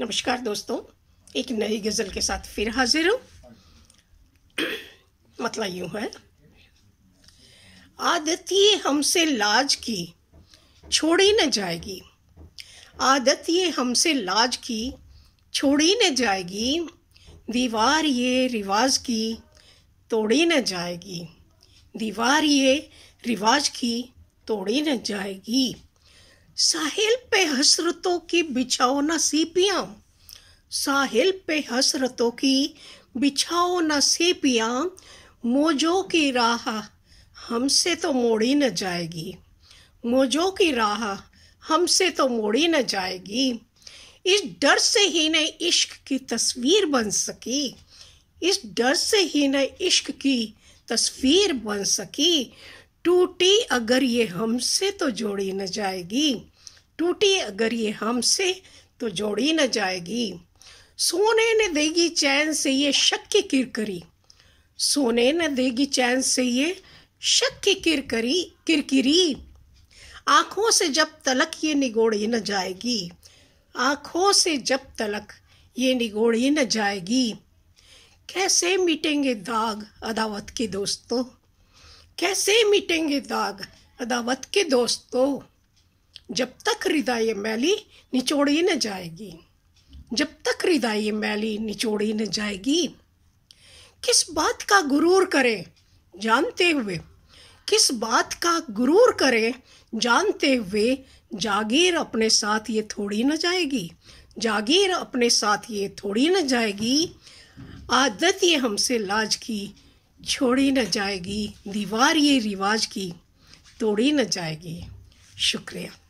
नमस्कार दोस्तों एक नई गज़ल के साथ फिर हाजिर हूँ मतलब यूँ है आदत ये हमसे लाज की छोड़ी न जाएगी आदत ये हमसे लाज की छोड़ी न जाएगी दीवार ये रिवाज की तोड़ी न जाएगी दीवार ये रिवाज की तोड़ी न जाएगी साहिल पे हसरतों की बिछाओ ना सीपियाँ साहिल पे हसरतों की बिछाओ ना सीपियाँ मोजों की राह हमसे तो मोड़ी न जाएगी मोजों की राह हमसे तो मोड़ी न जाएगी इस डर से ही न इश्क की तस्वीर बन सकी इस डर से ही न इश्क की तस्वीर बन सकी टूटी अगर ये हमसे तो जोड़ी न जाएगी टूटी अगर ये हमसे तो जोड़ी न जाएगी सोने न देगी चैन से ये शक की किरकरी सोने न देगी चैन से ये शक की किरकरी किरकिरी आंखों से जब तलक ये निगोड़ी न जाएगी आँखों से जब तलक ये निगोड़ी न जाएगी कैसे मिटेंगे दाग अदावत के दोस्तों कैसे मिटेंगे दाग अदावत के दोस्तों जब तक हृदय मैली निचोड़ी न जाएगी जब तक हृदय मैली निचोड़ी न जाएगी किस बात का गुरूर करें जानते हुए किस बात का गुरूर करें जानते हुए जागीर अपने साथ ये थोड़ी न जाएगी जागीर अपने साथ ये थोड़ी न जाएगी आदत ये हमसे लाज की छोड़ी न जाएगी दीवार ये रिवाज की तोड़ी न जाएगी शुक्रिया